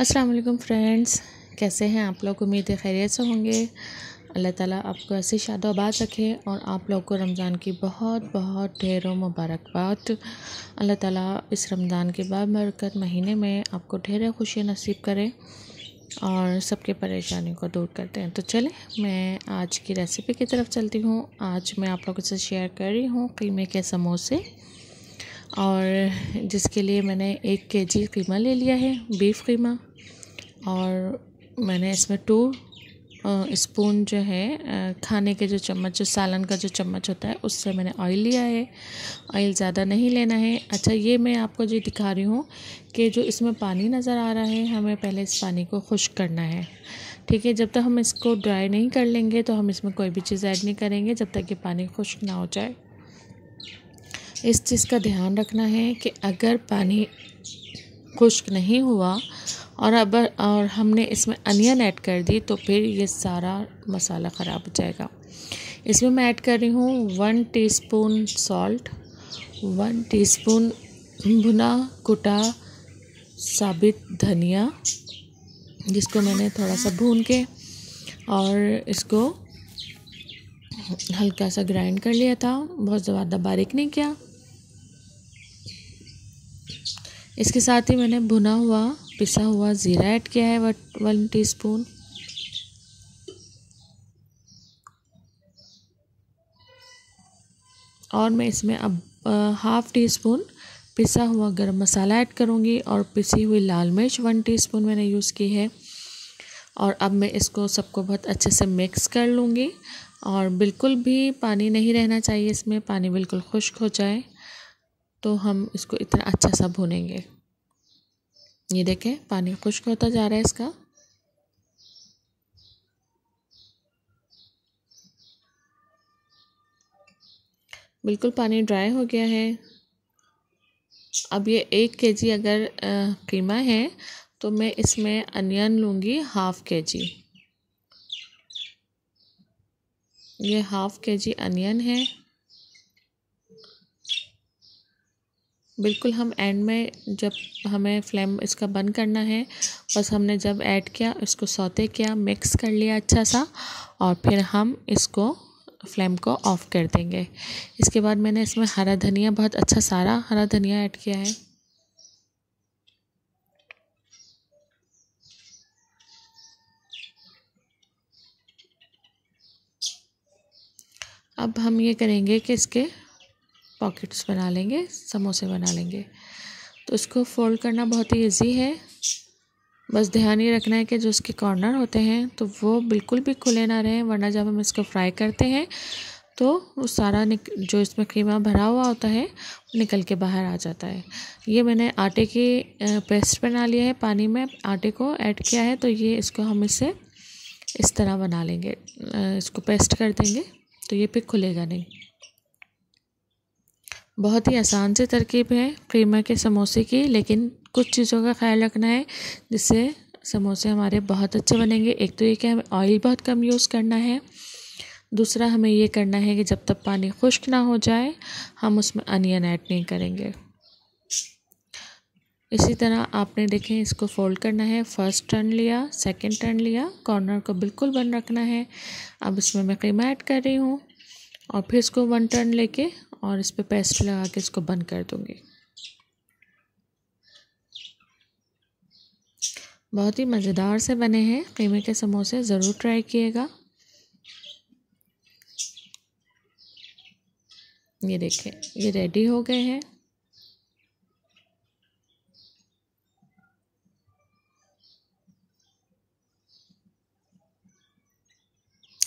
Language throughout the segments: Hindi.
अस्सलाम वालेकुम फ्रेंड्स कैसे हैं आप लोग उम्मीद खैरियत से होंगे अल्लाह ताला आपको ऐसे शादोबाद रखे और आप लोग को रमज़ान की बहुत बहुत ढेरों मुबारकबाद अल्लाह ताला इस रमज़ान के बाद बरकत महीने में आपको ढेरों खुशियाँ नसीब करें और सबके परेशानी को दूर करते हैं तो चले मैं आज की रेसिपी की तरफ चलती हूँ आज मैं आप लोगों से शेयर कर रही हूँ कीमे के समोसे और जिसके लिए मैंने एक के जी कीमा ले लिया है बीफ कीमा और मैंने इसमें टू स्पून जो है खाने के जो चम्मच जो सालन का जो चम्मच होता है उससे मैंने ऑयल लिया है ऑयल ज़्यादा नहीं लेना है अच्छा ये मैं आपको जो दिखा रही हूँ कि जो इसमें पानी नज़र आ रहा है हमें पहले इस पानी को खुश करना है ठीक है जब तक हम इसको ड्राई नहीं कर लेंगे तो हम इसमें कोई भी चीज़ ऐड नहीं करेंगे जब तक कि पानी खुश्क ना हो जाए इस चीज़ का ध्यान रखना है कि अगर पानी खुश्क नहीं हुआ और अब और हमने इसमें अनियन ऐड कर दी तो फिर ये सारा मसाला ख़राब हो जाएगा इसमें मैं ऐड कर रही हूँ one teaspoon salt one teaspoon भुना कुटा साबित धनिया जिसको मैंने थोड़ा सा भून के और इसको हल्का सा ग्राइंड कर लिया था बहुत ज़्यादा बारीक नहीं किया इसके साथ ही मैंने भुना हुआ पिसा हुआ ज़ीरा ऐड किया है वन टी स्पून और मैं इसमें अब हाफ़ टी स्पून पिसा हुआ गरम मसाला ऐड करूँगी और पिसी हुई लाल मिर्च वन टी स्पून मैंने यूज़ की है और अब मैं इसको सबको बहुत अच्छे से मिक्स कर लूँगी और बिल्कुल भी पानी नहीं रहना चाहिए इसमें पानी बिल्कुल खुश्क हो जाए तो हम इसको इतना अच्छा सा भुनेंगे ये देखें पानी खुश्क होता जा रहा है इसका बिल्कुल पानी ड्राई हो गया है अब ये एक के जी अगर कीमा है तो मैं इसमें अनियन लूँगी हाफ़ के जी ये हाफ़ के जी अनियन है बिल्कुल हम एंड में जब हमें फ्लेम इसका बंद करना है बस हमने जब ऐड किया इसको सौते किया मिक्स कर लिया अच्छा सा और फिर हम इसको फ्लेम को ऑफ़ कर देंगे इसके बाद मैंने इसमें हरा धनिया बहुत अच्छा सारा हरा धनिया ऐड किया है अब हम ये करेंगे कि इसके पॉकेट्स बना लेंगे समोसे बना लेंगे तो इसको फोल्ड करना बहुत ही ईजी है बस ध्यान ही रखना है कि जो उसके कॉर्नर होते हैं तो वो बिल्कुल भी खुले ना रहें वरना जब हम इसको फ्राई करते हैं तो वो सारा निक जो इसमें कीमा भरा हुआ होता है वो निकल के बाहर आ जाता है ये मैंने आटे की पेस्ट बना लिया है पानी में आटे को ऐड किया है तो ये इसको हम इसे इस तरह बना लेंगे इसको पेस्ट कर देंगे तो ये फिर खुलेगा नहीं बहुत ही आसान से तरकीब है कीमा के समोसे की लेकिन कुछ चीज़ों का ख्याल रखना है जिससे समोसे हमारे बहुत अच्छे बनेंगे एक तो ये कि हमें ऑयल बहुत कम यूज़ करना है दूसरा हमें ये करना है कि जब तक पानी खुश्क ना हो जाए हम उसमें अनियन ऐड नहीं करेंगे इसी तरह आपने देखें इसको फोल्ड करना है फर्स्ट टर्न लिया सेकंड टर्न लिया कॉर्नर को बिल्कुल बंद रखना है अब इसमें मैं कीमा ऐड कर रही हूँ और फिर इसको वन टर्न लेके और इस पर पेस्ट लगा के इसको बंद कर दूँगी बहुत ही मज़ेदार से बने हैं कीमे के समोसे ज़रूर ट्राई किएगा ये देखें ये रेडी हो गए हैं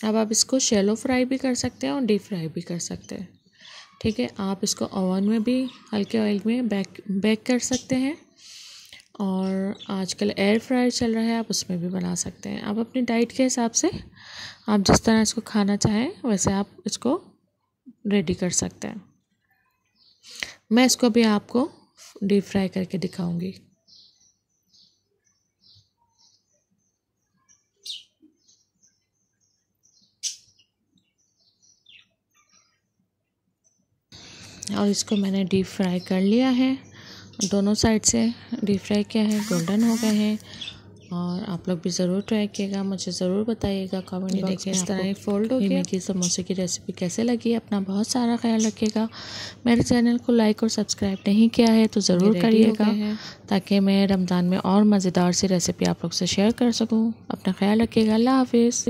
अब आप इसको शेलो फ्राई भी कर सकते हैं और डीप फ्राई भी कर सकते हैं ठीक है आप इसको ओवन में भी हल्के ऑयल में बैक बैक कर सकते हैं और आजकल एयर फ्रायर चल रहा है आप उसमें भी बना सकते हैं आप अपनी डाइट के हिसाब से आप जिस तरह इसको खाना चाहें वैसे आप इसको रेडी कर सकते हैं मैं इसको भी आपको डीप फ्राई करके दिखाऊंगी और इसको मैंने डीप फ्राई कर लिया है दोनों साइड से डीप फ्राई किया है गोल्डन हो गए हैं और आप लोग भी ज़रूर ट्राई किएगा मुझे ज़रूर बताइएगा कमेंट बॉक्स में इस तरह ही फोल्ड हो गया कि समोसे की रेसिपी कैसे लगी अपना बहुत सारा ख्याल रखिएगा मेरे चैनल को लाइक और सब्सक्राइब नहीं किया है तो ज़रूर करिएगा ताकि मैं रमज़ान में और मज़ेदार सी रेसिपी आप लोग से शेयर कर सकूँ अपना ख्याल रखिएगा अल्लाह हाफिज़